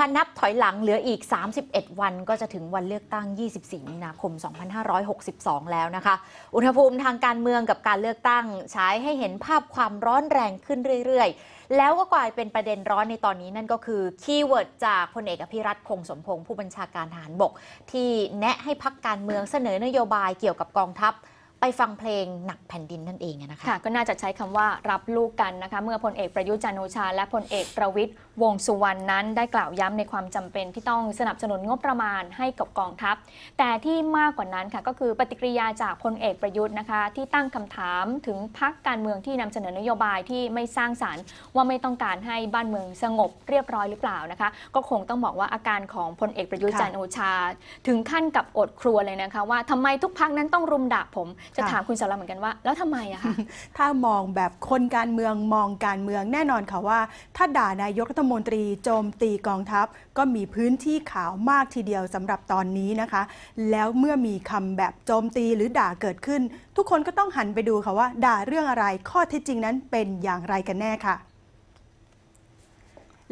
พันนับถอยหลังเหลืออีก 31 วันก็จะถึงวันเลือกตั้ง 24 มีนาคม 2562 แล้วนะคะ อุณหภูมิทางการเมืองกับการเลือกตั้งใช้ให้เห็นภาพความร้อนแรงขึ้นเรื่อย ๆ แล้วก็กลายเป็นประเด็นร้อนในตอนนี้นั่นก็คือ คีย์เวิร์ดจากพลเอกอภิรัตคงสมพงศ์ผู้บัญชาการทหารบก ที่แนะให้พักการเมืองเสนอนโยบายเกี่ยวกับกองทัพไปฟังเพลงหนักแผ่นดินนั่นเองนะคะก็น่าจะใช้คำว่ารับลูกกันนะคะเมื่อพลเอกประยุจันโอชา และพลเอกประวิทย์วงสุวรรณนั้น ได้กล่าวย้ำในความจำเป็น ที่ต้องสนับสนุนงบประมาณให้กับกองทัพ แต่ที่มากกว่านั้นค่ะก็คือปฏิกิริยาจากพลเอกประยุทธ์นะคะที่ตั้งคำถามถึงพักการเมืองที่นำเสนอนโยบายที่ไม่สร้างสารรค์ ว่าไม่ต้องการให้บ้านเมืองสงบเรียบร้อยหรือเปล่านะคะก็คงต้องบอกว่าอาการของพลเอกประยุทธ์จันโอชาถึงขั้นกับอดครัวเลยนะคะว่าทำไมทุกพักนั้นต้องรุมด่าผมจะถามคุณสาระเหมือนกันว่าแล้วทำไมอะคะถ้ามองแบบคนการเมืองมองการเมืองแน่นอนค่ะว่า ถ้าด่านายกรัฐมนตรี โจมตีกองทัพก็มีพื้นที่ข่าวมากทีเดียวสำหรับตอนนี้นะคะ แล้วเมื่อมีคำแบบโจมตีหรือด่าเกิดขึ้น ทุกคนก็ต้องหันไปดูค่ะว่า ด่าเรื่องอะไรข้อเท็จจริงนั้นเป็นอย่างไรกันแน่ค่ะ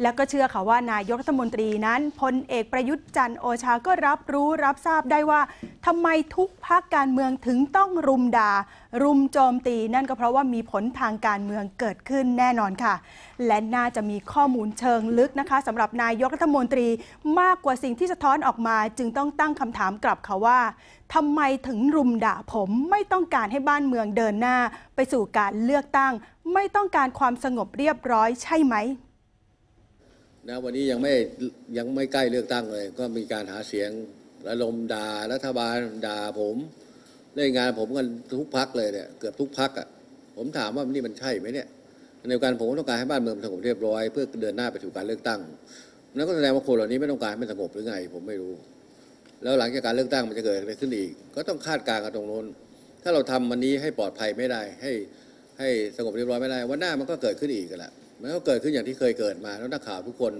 และก็เชื่อค่ะว่านายกรัฐมนตรีนั้นพลเอกประยุทธ์จันโอชา ก็รับรู้รับทราบได้ว่าทำไมทุกภาคการเมืองถึงต้องรุมดา่า รุมโจมตีนั่นก็เพราะว่ามีผลทางการเมืองเกิดขึ้นแน่นอนค่ะ และน่าจะมีข้อมูลเชิงลึกนะคะสำหรับนายกรัฐมนตรี มากกว่าสิ่งที่สะท้อนออกมาจึงต้องตั้งคำถามกลับค่ะว่าทำไมถึงรุมด่าผมไม่ต้องการให้บ้านเมืองเดินหน้าไปสู่การเลือกตั้ง ไม่ต้องการความสงบเรียบร้อย ใช่ไหมนะวันนี้ยังไม่ยังไม่ใกล้เลือกตั้งเลย ก็มีการหาเสียงระลมด่ารัฐบาลด่าผมเล่นงานผมกันทุกพักเลยเนี่ยเกือบทุกพักอะ่ะผมถามว่านี่มันใช่ไหมเนี่ยในการผมต้องการให้บ้านเมืองสงบเรียบร้อยเพื่อเดินหน้าไปสู่การเลือกตั้งนั่นก็แสดงว่าคนเหล่านี้ไม่ต้องการไม่สงบหรือไง ผมไม่รู้แล้วหลังจากการเลือกตั้งมันจะเกิดอะไรขึ้นอีก ก็ต้องคาดการณ์กันตรงโน้นถ้าเราทำวันนี้ให้ปลอดภัยไม่ได้ ให้ให้สงบเรียบร้อยไม่ได้วันหน้ามันก็เกิดขึ้นอีกกันแหละมันก็เกิดขึ้นอย่างที่เคยเกิดมา แล้วนักข่าวทุกคน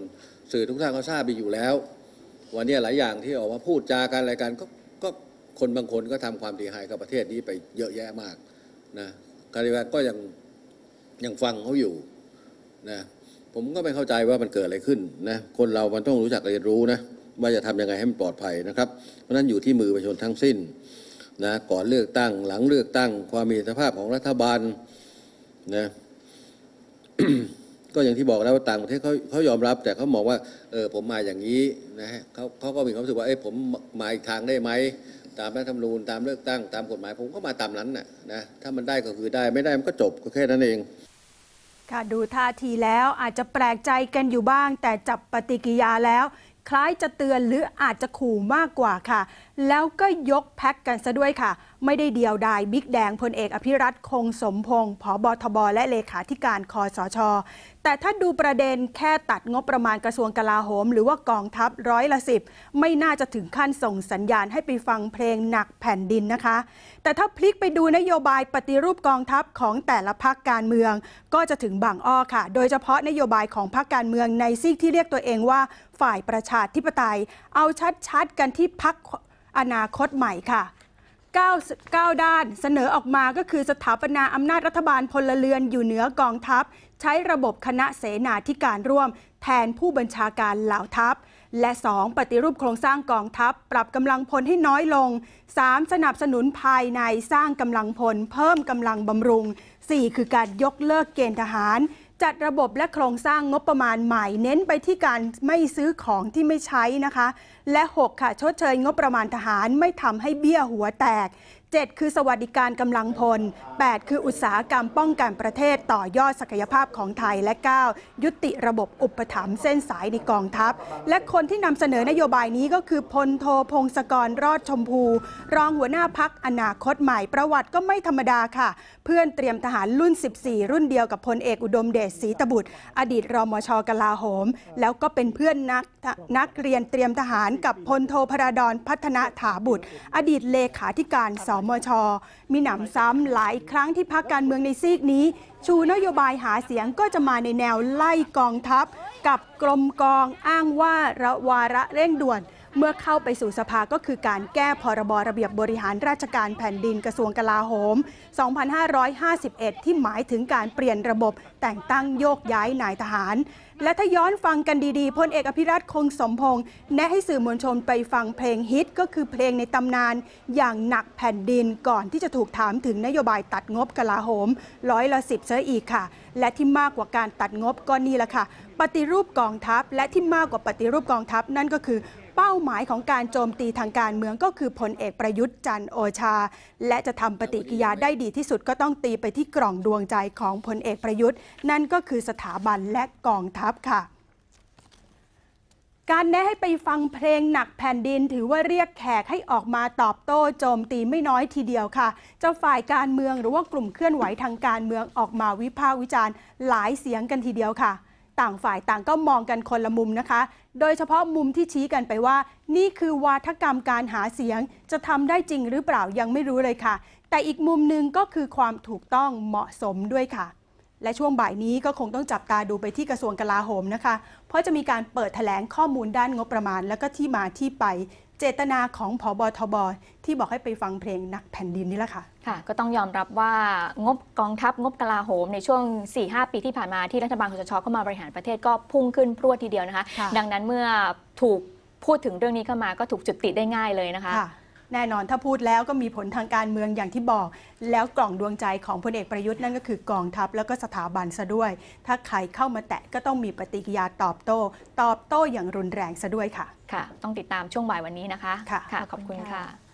สื่อทุกท่านก็ทราบไปอยู่แล้ววันนี้หลายอย่างที่ออกมาพูดจาการอะไกรกนก็คนบางคนก็ทำความเสียหายกับประเทศนี้ไปเยอะแยะมากนะการิวาก็ยังยังฟังเขาอยู่นะผมก็ไม่เข้าใจว่ามันเกิดอะไรขึ้นนะคนเรา มันต้องรู้จักเรียนรู้นะว่าจะทำยังไงให้มันปลอดภัยนะครับเพราะนั้นอยู่ที่มือประชาชนทั้งสิ้นนะก่อนเลือกตั้งหลังเลือกตั้ง ความมีสภาพของรัฐบาลนะก็อย่างที่บอกแล้วว่าต่างประเทศเขาเขายอมรับแต่เขามองว่าเออผมมาอย่างนี้นะฮะเขาเขาก็มีความรู้สึกว่าเออผมมาอีกทางได้ไหมตามรัฐธรรมนูญตามเลือกตั้ง ตามกฎหมายผมก็มาตามนั้นน่ะนะถ้ามันได้ก็คือได้ไม่ได้มันก็จบก็แค่นั้นเอง ค่ะดูท่าทีแล้วอาจจะแปลกใจกันอยู่บ้างแต่จับปฏิกิยาแล้ว คล้ายจะเตือนหรืออาจจะขู่มากกว่าค่ะแล้วก็ยกแพ็คกันซะด้วยค่ะ ไม่ได้เดียวดาย บิ๊กแดงพลเอกอภิรัต คงสมพงศ์ผบทบ และเลขาธิการคอสช แต่ถ้าดูประเด็นแค่ตัดงบประมาณกระทรวงกลาโหม หรือว่ากองทัพร้อยละสิบ ไม่น่าจะถึงขั้นส่งสัญญาณให้ไปฟังเพลงหนักแผ่นดินนะคะ แต่ถ้าพลิกไปดูนโยบายปฏิรูปกองทัพของแต่ละพักการเมือง ก็จะถึงบางอ้อค่ะ โดยเฉพาะนโยบายของพักการเมืองในซีกที่เรียกตัวเองว่า ฝ่ายประชาธิปไตย เอาชัดๆกันที่พักอนาคตใหม่ค่ะ 9 ด้านเสนอออกมาก็คือสถาปนาอำนาจรัฐบาลพลเรือนอยู่เหนือกองทัพ ใช้ระบบคณะเสนาธิการร่วม แทนผู้บัญชาการเหล่าทัพ และ2ปฏิรูปโครงสร้างกองทัพ ปรับกำลังพลให้น้อยลง 3. สนับสนุนภายในสร้างกำลังพลเพิ่มกำลังบำรุง 4. คือการยกเลิกเกณฑ์ทหารจัดระบบและโครงสร้างงบประมาณใหม่เน้นไปที่การไม่ซื้อของที่ไม่ใช้นะคะ และ 6 ค่ะชดเชยงบประมาณทหารไม่ทำให้เบี้ยหัวแตก7คือสวัสดิการกำลังพล 8 คืออุตสาหกรรมป้องกันประเทศต่อยอดศักยภาพของไทยและ 9 ยุติระบบอุปถัมภ์เส้นสายในกองทัพ และคนที่นำเสนอนโยบายนี้ก็คือพลโทพงศกรรอดชมพู รองหัวหน้าพักอนาคตใหม่ประวัติก็ไม่ธรรมดาค่ะ เพื่อนเตรียมทหารรุ่น 14 รุ่นเดียวกับพลเอกอุดมเดชศรีตบุตร อดีต รมชกลาโหม แล้วก็เป็นเพื่อนนักนักเรียนเตรียมทหารกับพลโทพระดอนพัฒนาถาบุตร อดีตเลขาธิการสมชมีหนำซ้ำหลายครั้งที่พักการเมืองในซีกนี้ ชูนโยบายหาเสียงก็จะมาในแนวไล่กองทัพ กับกรมกองอ้างว่าระวาระเร่งด่วนเมื่อเข้าไปสู่สภาก็คือการแก้พรบระเบียบบริหารราชการแผ่นดินกระทรวงกลาโหม 2551 ที่หมายถึงการเปลี่ยนระบบแต่งตั้งโยกย้ายนายทหาร และถ้าย้อนฟังกันดี ๆพลเอกอภิรัตคงสมพงศ์แนะให้สื่อมวลชนไปฟังเพลงฮิตก็คือเพลงในตำนาน อย่างหนักแผ่นดินก่อนที่จะถูกถามถึงนโยบายตัดงบกลาโหมร้อยละสิบเสียอีกค่ะ และที่มากกว่าการตัดงบก็นี่แหละค่ะปฏิรูปกองทัพและที่มากกว่าปฏิรูปกองทัพนั่นก็คือเป้าหมายของการโจมตีทางการเมืองก็คือพลเอกประยุทธ์จันโอชา และจะทำปฏิกิยาได้ดีที่สุดก็ต้องตีไปที่กล่องดวงใจของพลเอกประยุทธ์ นั่นก็คือสถาบันและกองทัพค่ะ การแนะให้ไปฟังเพลงหนักแผ่นดินถือว่าเรียกแขกให้ออกมาตอบโต้โจมตีไม่น้อยทีเดียวค่ะ เจ้าฝ่ายการเมืองหรือว่ากลุ่มเคลื่อนไหวทางการเมืองออกมาวิพากษ์วิจารณ์ หลายเสียงกันทีเดียวค่ะ ต่างฝ่ายต่างก็มองกันคนละมุมนะคะโดยเฉพาะมุมที่ชี้กันไปว่า นี่คือวาทกรรมการหาเสียงจะทำได้จริงหรือเปล่ายังไม่รู้เลยค่ะ แต่อีกมุมหนึ่งก็คือความถูกต้องเหมาะสมด้วยค่ะและช่วงบ่ายนี้ก็คงต้องจับตาดูไปที่กระทรวงกลาโหมนะคะ เพราะจะมีการเปิดถแถลงข้อมูลด้านงบประมาณและก็ที่มาที่ไปเจตนาของผอบอทบ ที่บอกให้ไปฟังเพลงนักแผ่นดินนี่แหละค่ะ ค่ะ ก็ต้องยอมรับว่างบกองทัพงบกลาโหมในช่วง4หปีที่ผ่านมาที่รัฐบาลคสชเข้ามาบริหารประเทศก็พุ่งขึ้นพรวดทีเดียวนะคะคะดังนั้นเมื่อถูกพูดถึงเรื่องนี้เข้ามาก็ถูกจุดติได้ง่ายเลยนะคะคะแน่นอนถ้าพูดแล้วก็มีผลทางการเมืองอย่างที่บอก แล้วกล่องดวงใจของพลเอกประยุทธ์นั่นก็คือกองทัพแล้วก็สถาบันซะด้วย ถ้าใครเข้ามาแตะก็ต้องมีปฏิกิริยาตอบโต้ ตอบโต้อย่างรุนแรงซะด้วยค่ะค่ะ ต้องติดตามช่วงบ่ายวันนี้นะคะค่ะ ขอบคุณค่ะ